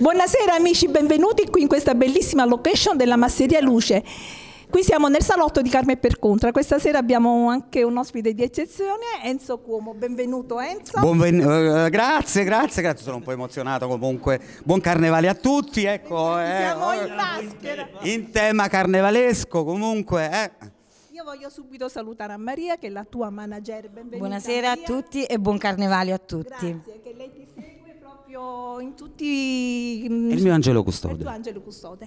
Buonasera amici, benvenuti qui in questa bellissima location della Masseria Luce. Qui siamo nel salotto di Carme per Contra, questa sera abbiamo anche un ospite di eccezione, Enzo Cuomo, benvenuto Enzo. Buonven- uh, eh, grazie, grazie, grazie, sono un po' emozionato comunque, buon carnevale a tutti, ecco. siamo eh, in maschera. In tema carnevalesco comunque. Eh. Io voglio subito salutare a Maria che è la tua manager, benvenuta. Buonasera Maria. a tutti e buon carnevale a tutti. Grazie, che lei ti proprio in tutti... Il mio angelo custode. angelo custode.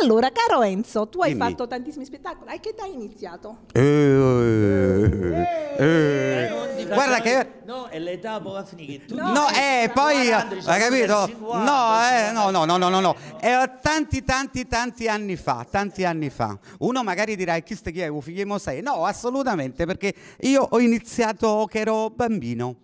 Allora, caro Enzo, tu hai fatto tantissimi spettacoli. A che età hai iniziato? Eh, eh, eh, eh, eh. eh Guarda che... No, è l'età poca finita. No, no eh, poi... 40, hai capito? 50, no, no, no, no, no, no. tanti, tanti, tanti anni fa, tanti anni fa. Uno magari dirà, chi ste chi è, un figlio No, assolutamente, perché io ho iniziato che ero bambino.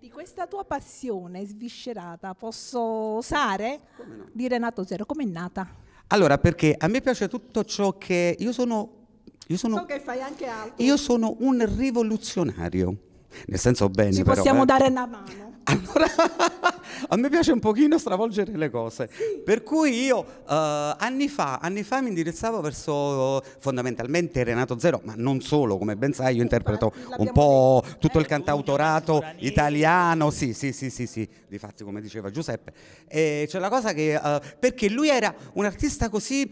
Senti, questa tua passione sviscerata, posso osare? No? Di Renato Zero, come è nata? Allora, perché a me piace tutto ciò che... Io sono... Io sono, so che fai anche altro. Io sono un rivoluzionario. Nel senso bene. Ci possiamo eh. dare una mano. Allora, a me piace un pochino stravolgere le cose. Per cui io uh, anni, fa, anni, fa, mi indirizzavo verso fondamentalmente Renato Zero, ma non solo, come ben sai, io interpreto un po' tutto il eh, cantautorato italiano. Sì, sì, sì, sì, sì, difatti come diceva Giuseppe. E c'è la cosa che... Uh, perché lui era un artista così,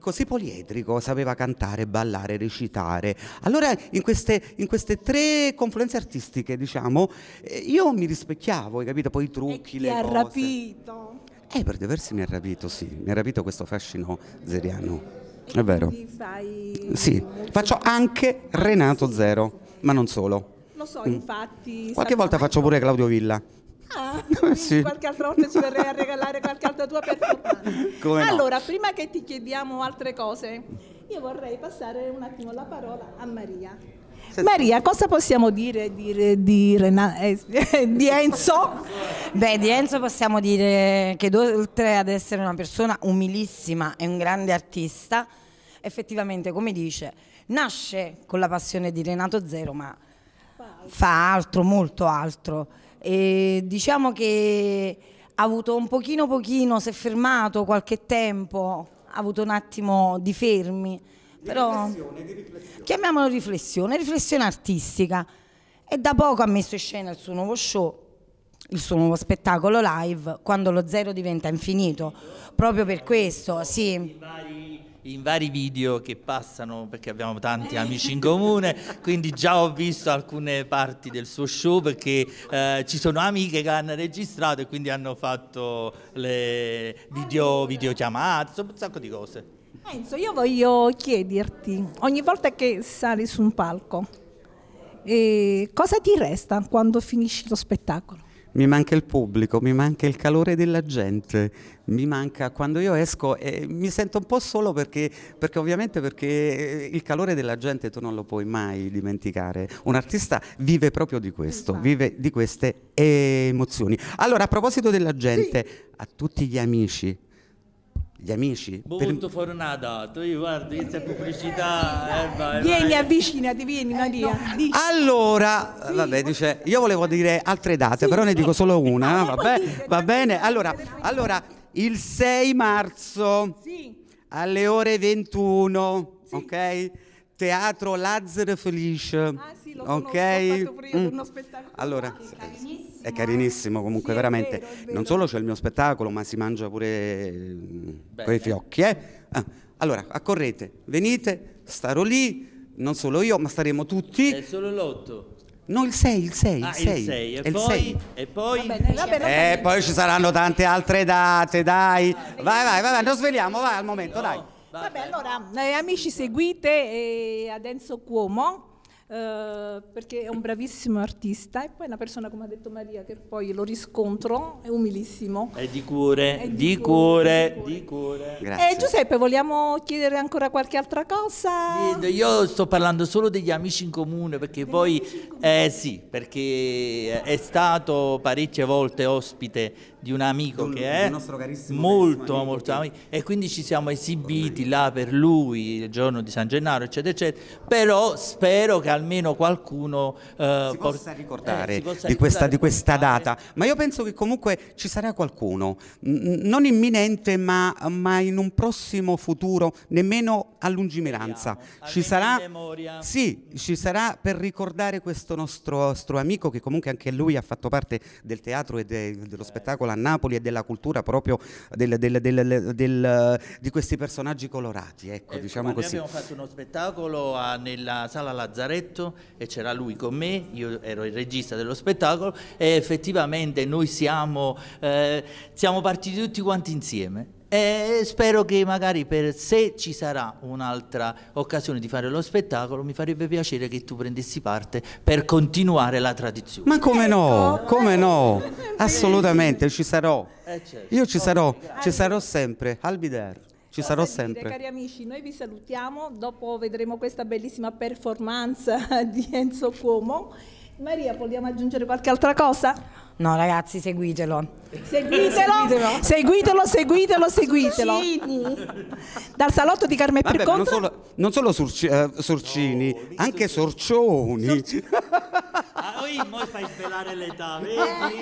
così, poliedrico, sapeva cantare, ballare, recitare. Allora in queste, in queste tre confluenze artistiche, diciamo, eh, io mi rispecchiavo, hai capito? Poi i trucchi, e le cose. Mi ha rapito. Eh, per diversi mi ha rapito, sì, mi ha rapito questo fascino zeriano. È vero. Fai... Sì, faccio anche ah, Renato Zero, ma non solo. Lo so, mm. infatti. Qualche volta fatto... faccio pure Claudio Villa. Ah, sì. qualche altra volta ci verrei a regalare qualche altra tua performance. allora, prima che ti chiediamo altre cose, io vorrei passare un attimo la parola a Maria. Maria, cosa possiamo dire, dire, dire na, eh, di Enzo? Beh, di Enzo possiamo dire che oltre ad essere una persona umilissima e un grande artista, effettivamente, come dice, nasce con la passione di Renato Zero, ma fa altro, molto altro. E diciamo che ha avuto un pochino pochino, si è fermato qualche tempo, ha avuto un attimo di fermi, però chiamiamolo riflessione, riflessione artistica. E da poco ha messo in scena il suo nuovo show, il suo nuovo spettacolo live, quando lo zero diventa infinito. Proprio per questo, sì in vari video che passano perché abbiamo tanti amici in comune, quindi già ho visto alcune parti del suo show perché eh, ci sono amiche che hanno registrato e quindi hanno fatto le video, videochiamate, un sacco di cose. Enzo, io voglio chiederti, ogni volta che sali su un palco, eh, cosa ti resta quando finisci lo spettacolo? mi manca il pubblico, mi manca il calore della gente, mi manca quando io esco eh, mi sento un po' solo perché, perché, ovviamente perché eh, il calore della gente tu non lo puoi mai dimenticare. Un artista vive proprio di questo, esatto. vive di queste emozioni. Allora, a proposito della gente, sì. a tutti gli amici gli amici. Molto per... fornata, tu guardi, questa è pubblicità. Erba, erba. Vieni, avvicinati, vieni eh, Maria. Dici. Allora, sì, vabbè, dice, io volevo dire altre date, sì, però ne dico solo una, no, vabbè, dite, va bene. Allora, allora, il 6 marzo sì. alle ore 21, ok? Teatro Lazzaro Felice. Ah sì, lo okay. ho fatto mm. uno spettacolo. Allora, ah, è carinissimo, è carinissimo comunque, sì, è veramente. Vero, vero. Non solo c'è il mio spettacolo, ma si mangia pure con i fiocchi. Eh? Ah. Allora, accorrete, venite, starò lì, non solo io, ma staremo tutti. È solo l'otto. No, il 6, il 6, ah, il 6. Il E, poi, e eh, poi? Va poi ci saranno tante altre date, dai. Vai, vai, vai, vai, non svegliamo, vai al momento, no. dai. Vabbè, allora, eh, amici, seguite eh, Adenzo Cuomo. Eh, perché è un bravissimo artista e poi è una persona come ha detto Maria che poi lo riscontro è umilissimo è di cuore è di, di cuore, cuore, di cuore, di cuore. Eh, eh, Giuseppe vogliamo chiedere ancora qualche altra cosa io sto parlando solo degli amici in comune perché degli poi eh, comune. eh sì perché è stato parecchie volte ospite di un amico un, che è molto molto amico e quindi ci siamo esibiti là per lui il giorno di San Gennaro eccetera eccetera però spero che almeno qualcuno eh, si possa ricordare eh, si possa di, questa, di questa data ma io penso che comunque ci sarà qualcuno non imminente ma, ma, in un prossimo futuro nemmeno a lungimiranza ci sarà, sì, ci sarà per ricordare questo nostro, nostro, amico che comunque anche lui ha fatto parte del teatro e de- dello spettacolo a Napoli e della cultura proprio del, del, del, di questi personaggi colorati. Ecco, eh, diciamo così. Abbiamo fatto uno spettacolo a, ah, nella sala Lazzaretto e c'era lui con me, io ero il regista dello spettacolo e effettivamente noi siamo, eh, siamo partiti tutti quanti insieme e spero che magari per, se ci sarà un'altra occasione di fare lo spettacolo mi farebbe piacere che tu prendessi parte per continuare la tradizione ma come no, ecco. come no assolutamente ci sarò eh, certo. io ci sarò, ci sarò sempre Albider ci sarò sempre. cari amici, noi vi salutiamo, dopo vedremo questa bellissima performance di Enzo Cuomo Maria, vogliamo aggiungere qualche altra cosa? No, ragazzi, seguitelo. Seguitelo, seguitelo, seguitelo, seguitelo. Dal salotto di Carmen Vabbè, per non solo, non solo surci, eh, Sorcini, no, anche Sorcioni. Sorci- ah, fai svelare l'età, vedi?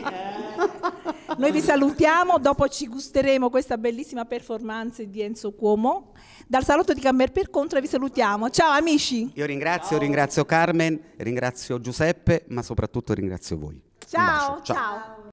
Eh. Noi vi salutiamo, dopo ci gusteremo questa bellissima performance di Enzo Cuomo. Dal salotto di Camber per Contra vi salutiamo. Ciao amici. Io ringrazio, ciao. ringrazio Carmen, ringrazio Giuseppe, ma soprattutto ringrazio voi. ciao. ciao. ciao.